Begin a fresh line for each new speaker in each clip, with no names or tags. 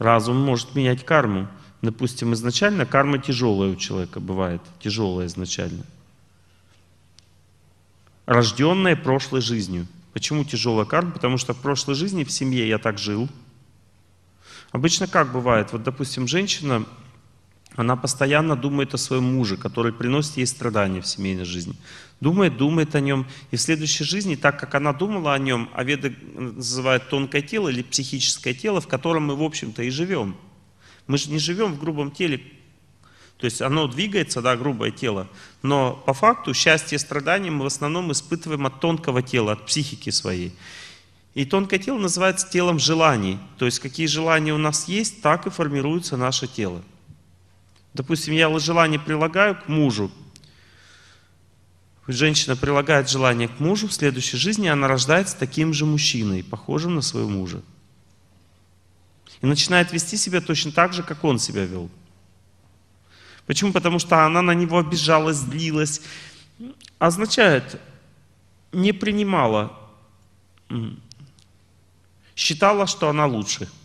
Разум может менять карму. Допустим, изначально карма тяжелая у человека бывает, тяжелая изначально. Рожденная прошлой жизнью. Почему тяжелая карма? Потому что в прошлой жизни в семье я так жил. Обычно как бывает? Вот, допустим, женщина она постоянно думает о своем муже, который приносит ей страдания в семейной жизни. Думает, думает о нем. И в следующей жизни, так как она думала о нем, а веды называют тонкое тело или психическое тело, в котором мы, в общем-то, и живем. Мы же не живем в грубом теле. То есть оно двигается, да, грубое тело. Но по факту счастье и страдания мы в основном испытываем от тонкого тела, от психики своей. И тонкое тело называется телом желаний. То есть какие желания у нас есть, так и формируется наше тело. Допустим, я желание прилагаю к мужу. Женщина прилагает желание к мужу, в следующей жизни она рождается таким же мужчиной, похожим на своего мужа. И начинает вести себя точно так же, как он себя вел. Почему? Потому что она на него обижалась, злилась. Означает, не принимала, считала, что она лучше –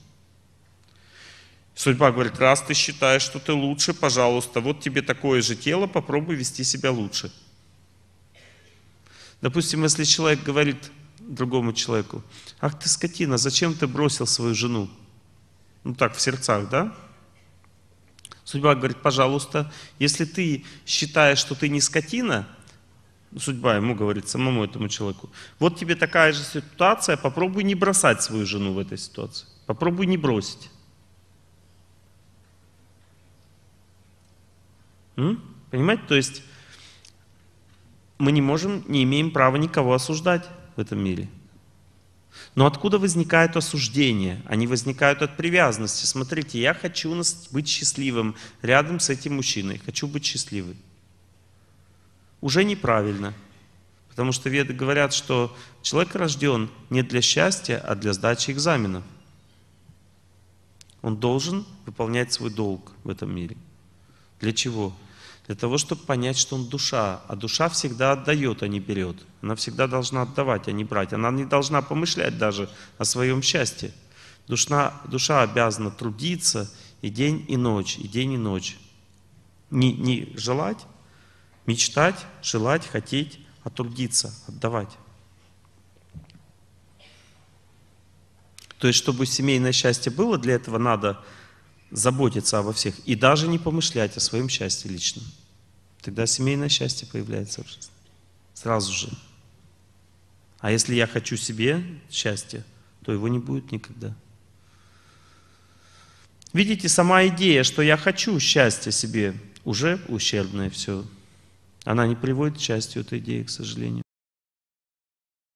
Судьба говорит, раз ты считаешь, что ты лучше, пожалуйста, вот тебе такое же тело, попробуй вести себя лучше. Допустим, если человек говорит другому человеку, ах ты скотина, зачем ты бросил свою жену? Ну так, в сердцах, да? Судьба говорит, пожалуйста, если ты считаешь, что ты не скотина, судьба ему говорит, самому этому человеку, вот тебе такая же ситуация, попробуй не бросать свою жену в этой ситуации, попробуй не бросить. Понимаете? То есть мы не можем, не имеем права никого осуждать в этом мире. Но откуда возникают осуждения? Они возникают от привязанности. Смотрите, я хочу быть счастливым рядом с этим мужчиной. Хочу быть счастливым. Уже неправильно. Потому что веды говорят, что человек рожден не для счастья, а для сдачи экзамена. Он должен выполнять свой долг в этом мире. Для чего? для того, чтобы понять, что он душа. А душа всегда отдает, а не берет. Она всегда должна отдавать, а не брать. Она не должна помышлять даже о своем счастье. Душна, душа обязана трудиться и день, и ночь, и день, и ночь. Не, не желать, мечтать, желать, хотеть, а трудиться, отдавать. То есть, чтобы семейное счастье было, для этого надо заботиться обо всех и даже не помышлять о своем счастье личном. Тогда семейное счастье появляется в жизни. Сразу же. А если я хочу себе счастья, то его не будет никогда. Видите, сама идея, что я хочу счастья себе, уже ущербная все. Она не приводит к счастью, эта идея, к сожалению.